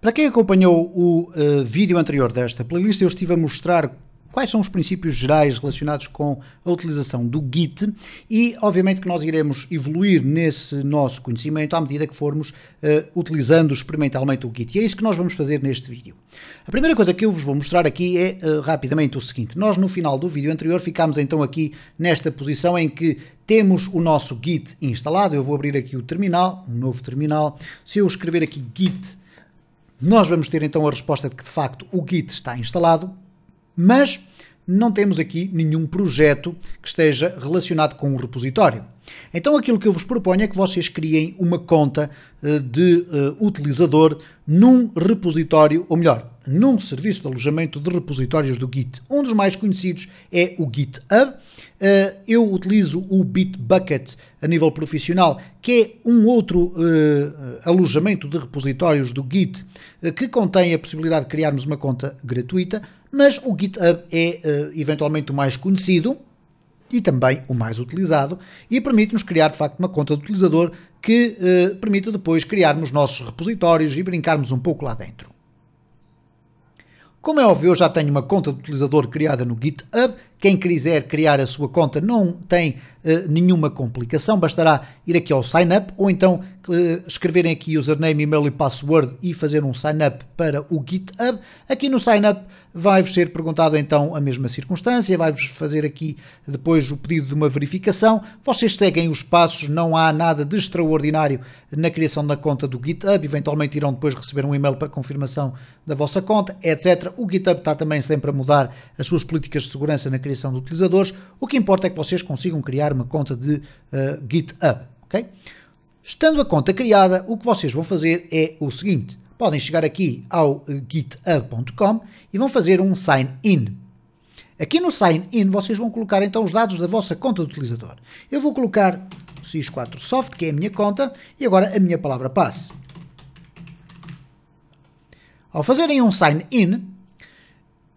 Para quem acompanhou o uh, vídeo anterior desta playlist, eu estive a mostrar quais são os princípios gerais relacionados com a utilização do Git e, obviamente, que nós iremos evoluir nesse nosso conhecimento à medida que formos uh, utilizando experimentalmente o Git. E é isso que nós vamos fazer neste vídeo. A primeira coisa que eu vos vou mostrar aqui é uh, rapidamente o seguinte: nós no final do vídeo anterior ficámos então aqui nesta posição em que temos o nosso Git instalado. Eu vou abrir aqui o terminal, um novo terminal. Se eu escrever aqui Git nós vamos ter então a resposta de que de facto o Git está instalado, mas não temos aqui nenhum projeto que esteja relacionado com um repositório. Então aquilo que eu vos proponho é que vocês criem uma conta eh, de eh, utilizador num repositório, ou melhor, num serviço de alojamento de repositórios do Git. Um dos mais conhecidos é o GitHub. Eh, eu utilizo o Bitbucket a nível profissional, que é um outro alojamento de repositórios do Git que contém a possibilidade de criarmos uma conta gratuita mas o GitHub é eh, eventualmente o mais conhecido e também o mais utilizado e permite-nos criar de facto uma conta de utilizador que eh, permita depois criarmos nossos repositórios e brincarmos um pouco lá dentro. Como é óbvio, eu já tenho uma conta de utilizador criada no GitHub quem quiser criar a sua conta não tem uh, nenhuma complicação, bastará ir aqui ao sign up ou então uh, escreverem aqui username, e-mail e password e fazer um sign up para o GitHub. Aqui no sign up vai-vos ser perguntado então a mesma circunstância, vai-vos fazer aqui depois o pedido de uma verificação. Vocês seguem os passos, não há nada de extraordinário na criação da conta do GitHub. Eventualmente irão depois receber um e-mail para confirmação da vossa conta, etc. O GitHub está também sempre a mudar as suas políticas de segurança na criação de utilizadores. O que importa é que vocês consigam criar uma conta de uh, GitHub, ok? Estando a conta criada, o que vocês vão fazer é o seguinte. Podem chegar aqui ao eh, github.com e vão fazer um sign in. Aqui no sign in vocês vão colocar então os dados da vossa conta de utilizador. Eu vou colocar o sis 4 Soft, que é a minha conta, e agora a minha palavra passe. Ao fazerem um sign in,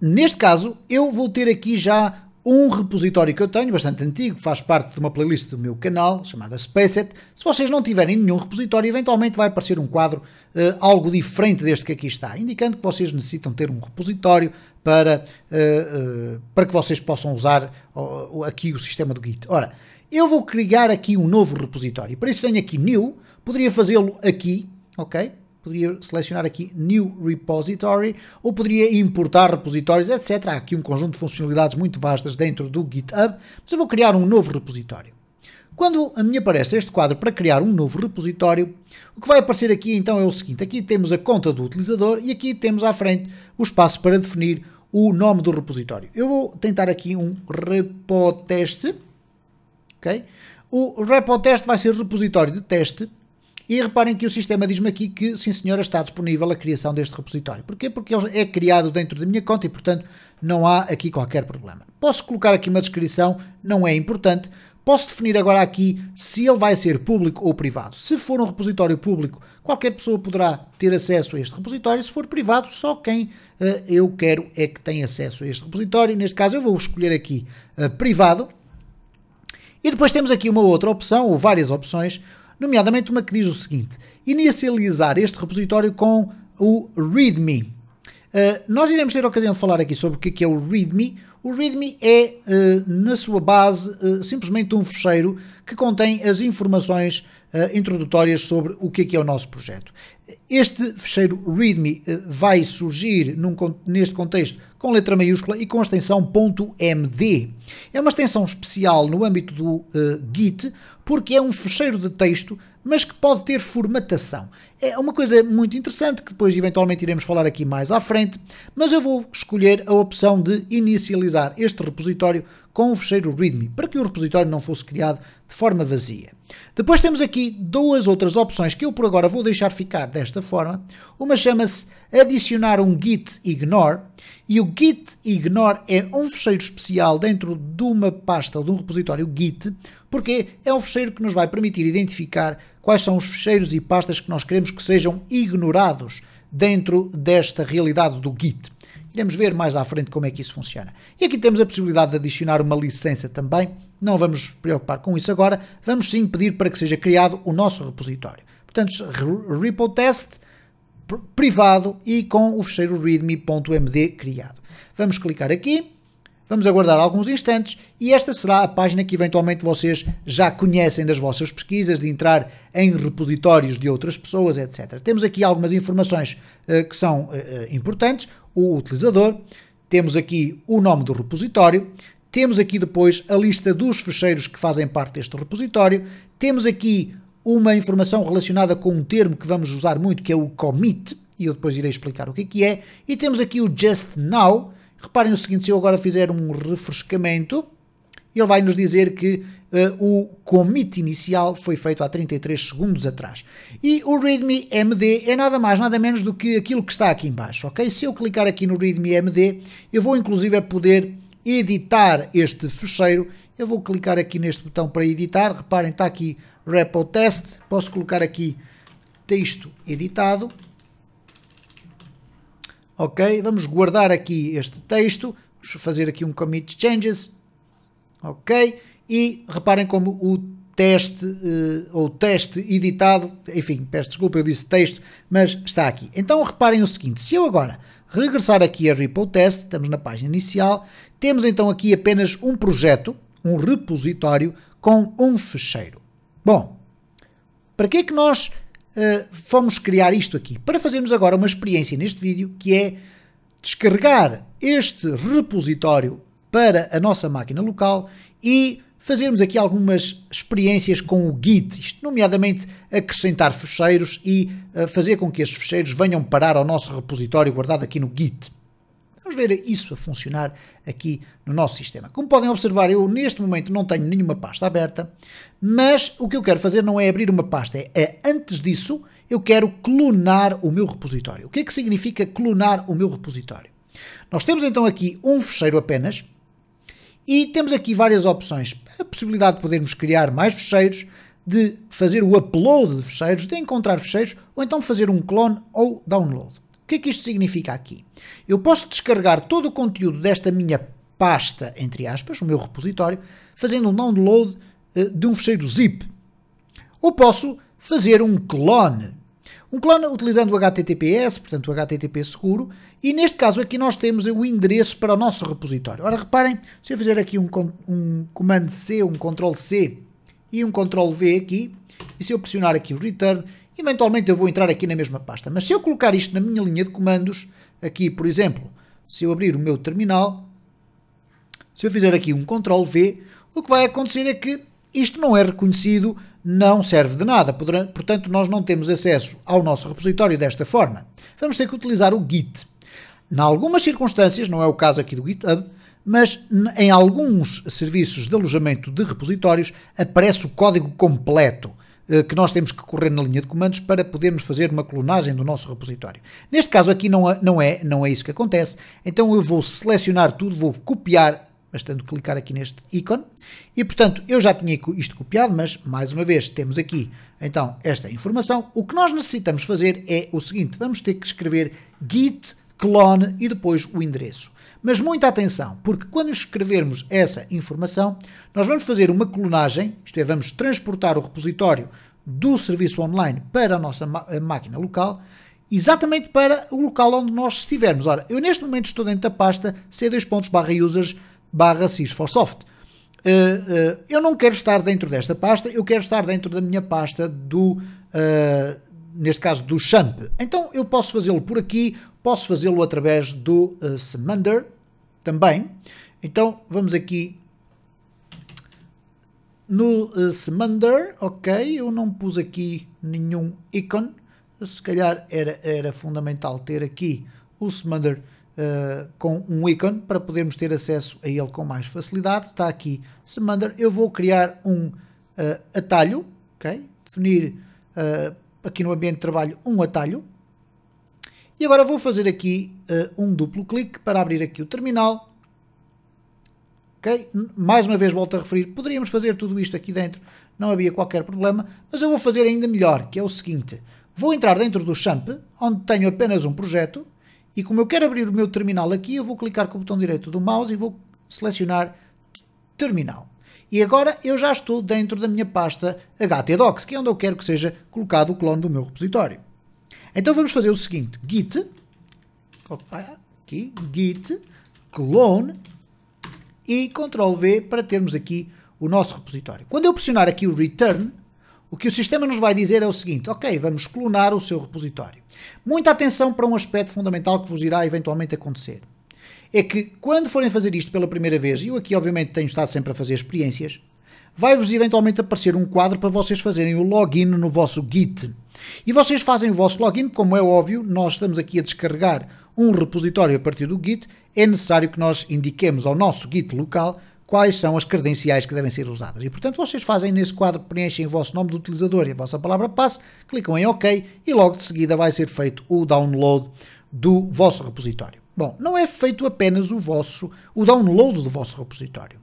Neste caso, eu vou ter aqui já um repositório que eu tenho, bastante antigo, faz parte de uma playlist do meu canal, chamada Spacet. Se vocês não tiverem nenhum repositório, eventualmente vai aparecer um quadro uh, algo diferente deste que aqui está, indicando que vocês necessitam ter um repositório para, uh, uh, para que vocês possam usar oh, aqui o sistema do Git. Ora, eu vou criar aqui um novo repositório. Para isso tenho aqui New, poderia fazê-lo aqui, ok? poderia selecionar aqui New Repository ou poderia importar repositórios, etc. Há aqui um conjunto de funcionalidades muito vastas dentro do GitHub, mas eu vou criar um novo repositório. Quando me aparece este quadro para criar um novo repositório, o que vai aparecer aqui então é o seguinte, aqui temos a conta do utilizador e aqui temos à frente o espaço para definir o nome do repositório. Eu vou tentar aqui um teste, ok? O teste vai ser repositório de teste, e reparem que o sistema diz-me aqui que, sim senhora, está disponível a criação deste repositório. Porquê? Porque ele é criado dentro da minha conta e, portanto, não há aqui qualquer problema. Posso colocar aqui uma descrição, não é importante. Posso definir agora aqui se ele vai ser público ou privado. Se for um repositório público, qualquer pessoa poderá ter acesso a este repositório. Se for privado, só quem uh, eu quero é que tenha acesso a este repositório. Neste caso, eu vou escolher aqui uh, privado. E depois temos aqui uma outra opção, ou várias opções, nomeadamente uma que diz o seguinte: inicializar este repositório com o README. Uh, nós iremos ter a ocasião de falar aqui sobre o que é, é o README. O README é, uh, na sua base, uh, simplesmente um fecheiro que contém as informações uh, introdutórias sobre o que é que é o nosso projeto. Este fecheiro README uh, eh, vai surgir num, neste contexto com letra maiúscula e com a extensão .md. É uma extensão especial no âmbito do uh, Git porque é um fecheiro de texto mas que pode ter formatação. É uma coisa muito interessante que depois eventualmente iremos falar aqui mais à frente, mas eu vou escolher a opção de inicializar este repositório com o fecheiro README, para que o repositório não fosse criado de forma vazia. Depois temos aqui duas outras opções que eu por agora vou deixar ficar desta forma. Uma chama-se adicionar um git ignore e o git ignore é um fecheiro especial dentro de uma pasta ou de um repositório git, porque é um fecheiro que nos vai permitir identificar quais são os fecheiros e pastas que nós queremos que sejam ignorados dentro desta realidade do git. Vamos ver mais à frente como é que isso funciona. E aqui temos a possibilidade de adicionar uma licença também. Não vamos nos preocupar com isso agora. Vamos sim pedir para que seja criado o nosso repositório. Portanto, repo test privado e com o fecheiro readme.md criado. Vamos clicar aqui Vamos aguardar alguns instantes e esta será a página que eventualmente vocês já conhecem das vossas pesquisas, de entrar em repositórios de outras pessoas, etc. Temos aqui algumas informações uh, que são uh, importantes: o utilizador, temos aqui o nome do repositório, temos aqui depois a lista dos fecheiros que fazem parte deste repositório, temos aqui uma informação relacionada com um termo que vamos usar muito, que é o commit, e eu depois irei explicar o que é que é, e temos aqui o just now Reparem o seguinte, se eu agora fizer um refrescamento, ele vai nos dizer que uh, o commit inicial foi feito há 33 segundos atrás. E o readme MD é nada mais, nada menos do que aquilo que está aqui embaixo, ok? Se eu clicar aqui no readme MD, eu vou inclusive é poder editar este fecheiro. Eu vou clicar aqui neste botão para editar. Reparem, está aqui repo test. Posso colocar aqui texto editado ok? Vamos guardar aqui este texto, vamos fazer aqui um commit changes, ok? E reparem como o teste uh, ou teste editado, enfim, peço desculpa, eu disse texto, mas está aqui. Então reparem o seguinte, se eu agora regressar aqui a repo test, estamos na página inicial, temos então aqui apenas um projeto, um repositório com um fecheiro. Bom, para que é que nós eh, fomos criar isto aqui para fazermos agora uma experiência neste vídeo que é descarregar este repositório para a nossa máquina local e fazermos aqui algumas experiências com o Git, isto, nomeadamente acrescentar ficheiros e uh, fazer com que estes ficheiros venham parar ao nosso repositório guardado aqui no Git. Vamos ver isso a funcionar aqui no nosso sistema. Como podem observar, eu neste momento não tenho nenhuma pasta aberta, mas o que eu quero fazer não é abrir uma pasta, é eh, antes disso eu quero clonar o meu repositório. O que é que significa clonar o meu repositório? Nós temos então aqui um fecheiro apenas e temos aqui várias opções. A possibilidade de podermos criar mais fecheiros, de fazer o upload de fecheiros, de encontrar fecheiros ou então fazer um clone ou download que é que isto significa aqui? Eu posso descarregar todo o conteúdo desta minha pasta, entre aspas, o meu repositório, fazendo um download eh, de um fecheiro zip. Ou posso fazer um clone. Um clone utilizando o HTTPS, portanto o HTTP seguro, e neste caso aqui nós temos o endereço para o nosso repositório. Ora, reparem, se eu fizer aqui um, um comando C, um control C e um control V aqui, e se eu pressionar aqui o return, Eventualmente eu vou entrar aqui na mesma pasta, mas se eu colocar isto na minha linha de comandos, aqui, por exemplo, se eu abrir o meu terminal, se eu fizer aqui um Ctrl V, o que vai acontecer é que isto não é reconhecido, não serve de nada, portanto nós não temos acesso ao nosso repositório desta forma. Vamos ter que utilizar o Git. Em algumas circunstâncias, não é o caso aqui do GitHub, mas em alguns serviços de alojamento de repositórios aparece o código completo. Eh, que nós temos que correr na linha de comandos para podermos fazer uma clonagem do nosso repositório. Neste caso aqui não, não, é, não é isso que acontece, então eu vou selecionar tudo, vou copiar, bastando clicar aqui neste ícone, e portanto eu já tinha isto copiado, mas mais uma vez temos aqui então esta informação. O que nós necessitamos fazer é o seguinte, vamos ter que escrever git clone e depois o endereço. Mas muita atenção, porque quando escrevermos essa informação, nós vamos fazer uma clonagem, isto é, vamos transportar o repositório do serviço online para a nossa máquina local, exatamente para o local onde nós estivermos. Ora, eu neste momento estou dentro da pasta c2 pontos barra users barra 4 soft Uh, uh, eu não quero estar dentro desta pasta, eu quero estar dentro da minha pasta do, uh, neste caso, do champ. Então eu posso fazê-lo por aqui Posso fazê-lo através do uh, Semander também. Então vamos aqui no uh, Semander, ok, eu não pus aqui nenhum ícone, se calhar era, era fundamental ter aqui o Semander uh, com um ícone para podermos ter acesso a ele com mais facilidade. Está aqui Semander, eu vou criar um uh, atalho, ok, definir aqui no ambiente de trabalho um atalho, e agora vou fazer aqui uh, um duplo clique para abrir aqui o terminal. Ok? Mais uma vez volto a referir, poderíamos fazer tudo isto aqui dentro, não havia qualquer problema, mas eu vou fazer ainda melhor, que é o seguinte. Vou entrar dentro do Champ, onde tenho apenas um projeto, e como eu quero abrir o meu terminal aqui, eu vou clicar com o botão direito do mouse e vou selecionar Terminal. E agora eu já estou dentro da minha pasta htdocs, que é onde eu quero que seja colocado o clone do meu repositório. Então vamos fazer o seguinte: git, opa, aqui, git, clone e Ctrl V para termos aqui o nosso repositório. Quando eu pressionar aqui o return, o que o sistema nos vai dizer é o seguinte: ok, vamos clonar o seu repositório. Muita atenção para um aspecto fundamental que vos irá eventualmente acontecer. É que quando forem fazer isto pela primeira vez, e eu aqui obviamente tenho estado sempre a fazer experiências, vai-vos eventualmente aparecer um quadro para vocês fazerem o login no vosso Git. E vocês fazem o vosso login, como é óbvio, nós estamos aqui a descarregar um repositório a partir do Git, é necessário que nós indiquemos ao nosso Git local quais são as credenciais que devem ser usadas. E, portanto, vocês fazem nesse quadro, preenchem o vosso nome do utilizador e a vossa palavra-passe, clicam em OK e logo de seguida vai ser feito o download do vosso repositório. Bom, não é feito apenas o vosso, o download do vosso repositório.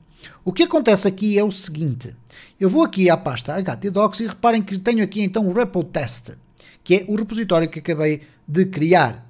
O que acontece aqui é o seguinte, eu vou aqui à pasta htdocs e reparem que tenho aqui então o repo test, que é o repositório que acabei de criar.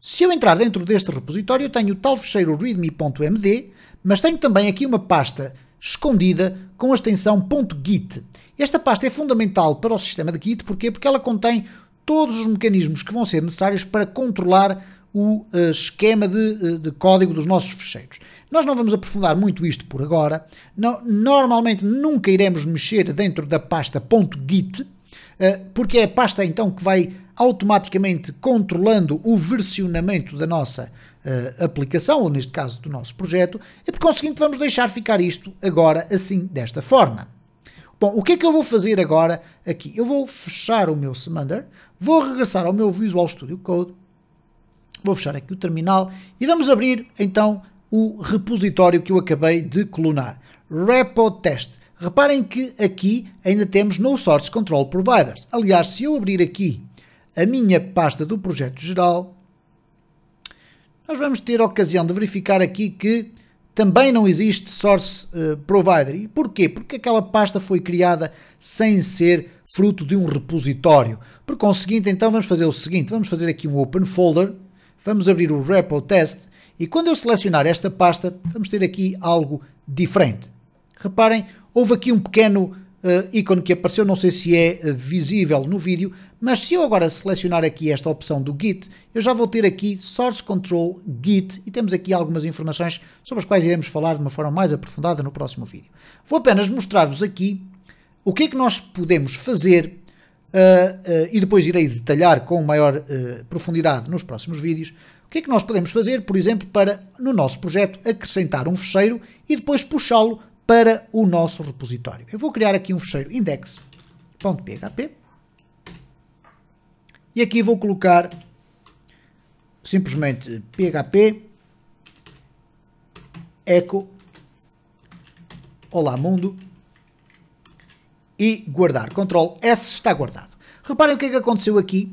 Se eu entrar dentro deste repositório, eu tenho tal fecheiro readme.md, mas tenho também aqui uma pasta escondida com a extensão .git. Esta pasta é fundamental para o sistema de Git, porquê? Porque ela contém todos os mecanismos que vão ser necessários para controlar o uh, esquema de, eh, de, código dos nossos fecheiros. Nós não vamos aprofundar muito isto por agora. Não, normalmente nunca iremos mexer dentro da pasta .git, uh, porque é a pasta então que vai automaticamente controlando o versionamento da nossa uh, aplicação, ou neste caso do nosso projeto, e por conseguinte vamos deixar ficar isto agora assim, desta forma. Bom, o que é que eu vou fazer agora aqui? Eu vou fechar o meu Semander, vou regressar ao meu Visual Studio Code Vou fechar aqui o terminal e vamos abrir então o repositório que eu acabei de clonar. Repo Test. Reparem que aqui ainda temos No Source Control Providers. Aliás, se eu abrir aqui a minha pasta do projeto geral, nós vamos ter a ocasião de verificar aqui que também não existe Source uh, Provider. E porquê? Porque aquela pasta foi criada sem ser fruto de um repositório. Por conseguinte, então vamos fazer o seguinte, vamos fazer aqui um Open Folder, vamos abrir o Repo Test e quando eu selecionar esta pasta, vamos ter aqui algo diferente. Reparem, houve aqui um pequeno uh, ícone que apareceu, não sei se é eh, visível no vídeo, mas se eu agora selecionar aqui esta opção do Git, eu já vou ter aqui Source Control Git e temos aqui algumas informações sobre as quais iremos falar de uma forma mais aprofundada no próximo vídeo. Vou apenas mostrar-vos aqui o que é que nós podemos fazer uh, uh, e depois irei detalhar com maior ah, profundidade nos próximos vídeos, o que é que nós podemos fazer, por exemplo, para no nosso projeto acrescentar um fecheiro e depois puxá-lo para o nosso repositório. Eu vou criar aqui um fecheiro index.php e aqui vou colocar simplesmente php echo olá mundo e guardar. Ctrl S está guardado. Reparem o que é que aconteceu aqui.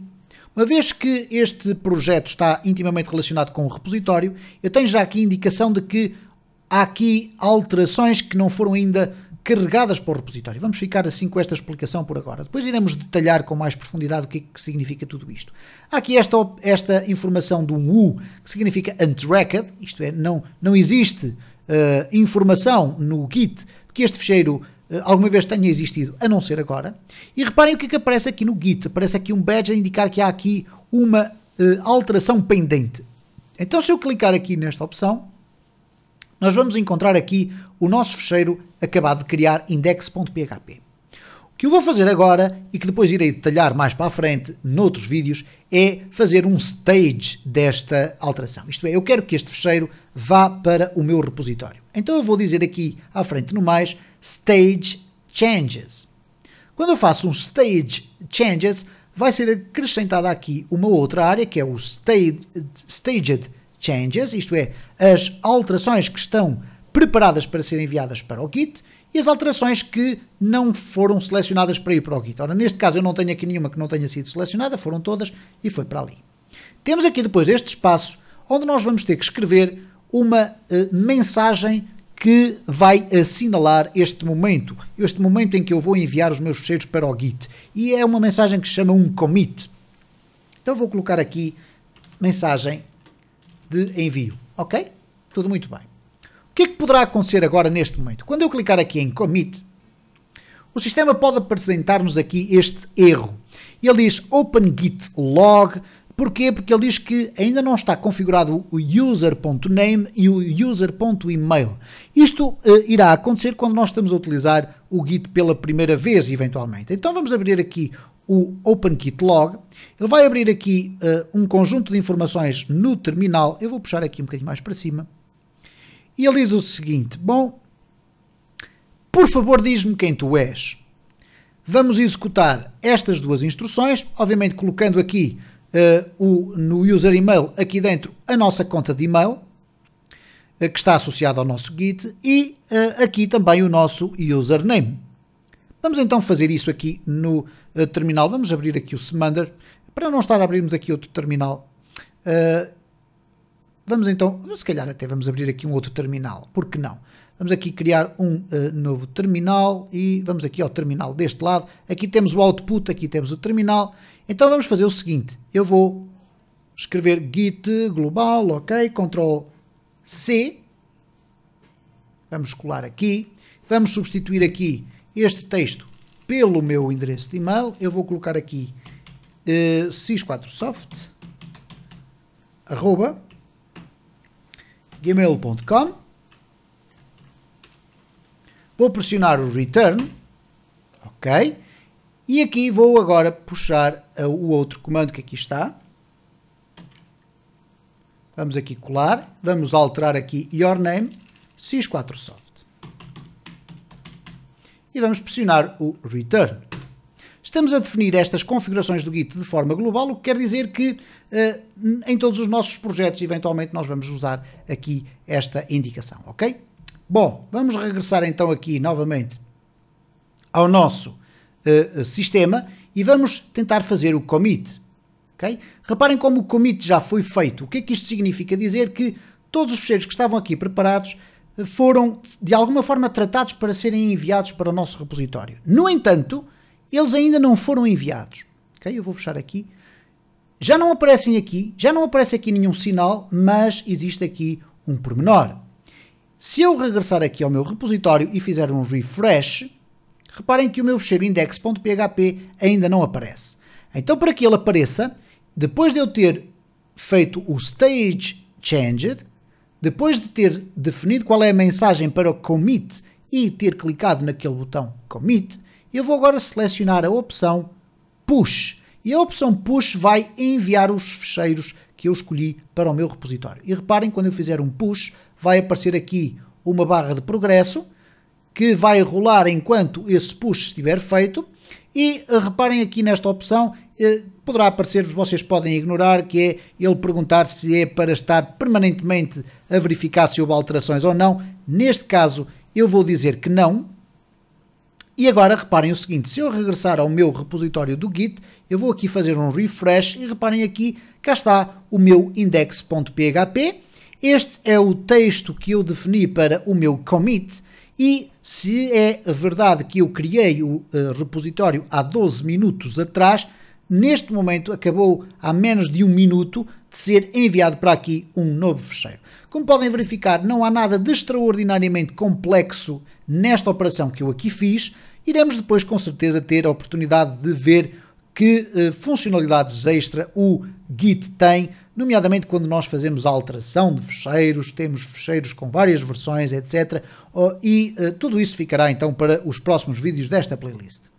Uma vez que este projeto está intimamente relacionado com o repositório, eu tenho já aqui indicação de que há aqui alterações que não foram ainda carregadas para o repositório. Vamos ficar assim com esta explicação por agora. Depois iremos detalhar com mais profundidade o que, é que significa tudo isto. Há aqui esta, esta informação do U, que significa untracked, isto é, não, não existe uh, informação no Git que este fecheiro eh, alguma vez tenha existido, a não ser agora. E reparem o que é que aparece aqui no Git. Aparece aqui um badge a indicar que há aqui uma uh, alteração pendente. Então, se eu clicar aqui nesta opção, nós vamos encontrar aqui o nosso fecheiro acabado de criar, index.php. O que eu vou fazer agora, e que depois irei detalhar mais para a frente, noutros vídeos, é fazer um stage desta alteração. Isto é, eu quero que este fecheiro vá para o meu repositório. Então eu vou dizer aqui à frente no mais stage changes. Quando eu faço um stage changes, vai ser acrescentada aqui uma outra área que é o stage, staged changes, isto é, as alterações que estão preparadas para serem enviadas para o Git e as alterações que não foram selecionadas para ir para o Git. Ora, neste caso eu não tenho aqui nenhuma que não tenha sido selecionada, foram todas e foi para ali. Temos aqui depois este espaço onde nós vamos ter que escrever uma uh, mensagem que vai assinalar este momento, este momento em que eu vou enviar os meus fecheiros para o Git. E é uma mensagem que se chama um commit. Então vou colocar aqui mensagem de envio, ok? Tudo muito bem. O que é que poderá acontecer agora neste momento? Quando eu clicar aqui em commit, o sistema pode apresentar-nos aqui este erro. Ele diz open git log Porquê? Porque ele diz que ainda não está configurado o user.name e o user.email. Isto uh, irá acontecer quando nós estamos a utilizar o Git pela primeira vez, eventualmente. Então vamos abrir aqui o OpenGit Log. Ele vai abrir aqui uh, um conjunto de informações no terminal. Eu vou puxar aqui um bocadinho mais para cima. E ele diz o seguinte: Bom, por favor, diz-me quem tu és. Vamos executar estas duas instruções, obviamente colocando aqui uh, o, no user email aqui dentro a nossa conta de e-mail uh, que está associada ao nosso Git e uh, aqui também o nosso username. Vamos então fazer isso aqui no terminal. Vamos abrir aqui o Semander para não estar a abrirmos aqui outro terminal. vamos então, se calhar até vamos abrir aqui um outro terminal, por que não? Vamos aqui criar um uh, novo terminal e vamos aqui ao terminal deste lado. Aqui temos o output, aqui temos o terminal então vamos fazer o seguinte, eu vou escrever git global, ok, control C, vamos colar aqui, vamos substituir aqui este texto pelo meu endereço de e-mail, eu vou colocar aqui uh, eh, 4 soft arroba, gmail.com, vou pressionar o return, ok, e aqui vou agora puxar eh, o outro comando que aqui está. Vamos aqui colar, vamos alterar aqui your name, sys 4 soft E vamos pressionar o return. Estamos a definir estas configurações do Git de forma global, o que quer dizer que eh, em todos os nossos projetos, eventualmente, nós vamos usar aqui esta indicação, ok? Bom, vamos regressar então aqui novamente ao nosso eh, sistema e vamos tentar fazer o commit. Okay? Reparem como o commit já foi feito. O que é que isto significa? Dizer que todos os fecheiros que estavam aqui preparados eh, foram de alguma forma tratados para serem enviados para o nosso repositório. No entanto, eles ainda não foram enviados. Okay? Eu vou fechar aqui. Já não aparecem aqui, já não aparece aqui nenhum sinal, mas existe aqui um pormenor. Se eu regressar aqui ao meu repositório e fizer um refresh, reparem que o meu fecheiro index.php ainda não aparece. Então, para que ele apareça, depois de eu ter feito o stage changed, depois de ter definido qual é a mensagem para o commit e ter clicado naquele botão commit, eu vou agora selecionar a opção push. E a opção push vai enviar os fecheiros que eu escolhi para o meu repositório. E reparem, quando eu fizer um push, vai aparecer aqui uma barra de progresso que vai rolar enquanto esse push estiver feito. E eh, reparem aqui nesta opção, eh, poderá aparecer-vos, vocês podem ignorar, que é ele perguntar se é para estar permanentemente a verificar se houve alterações ou não. Neste caso, eu vou dizer que não. E agora reparem o seguinte, se eu regressar ao meu repositório do Git, eu vou aqui fazer um refresh e reparem aqui, cá está o meu index.php. Este é o texto que eu defini para o meu commit e se é verdade que eu criei o uh, repositório há 12 minutos atrás, neste momento acabou há menos de um minuto de ser enviado para aqui um novo fecheiro. Como podem verificar, não há nada de extraordinariamente complexo nesta operação que eu aqui fiz. Iremos depois, com certeza, ter a oportunidade de ver que eh, funcionalidades extra o Git tem nomeadamente quando nós fazemos alteração de fecheiros, temos fecheiros com várias versões, etc. Oh, e eh, tudo isso ficará então para os próximos vídeos desta playlist.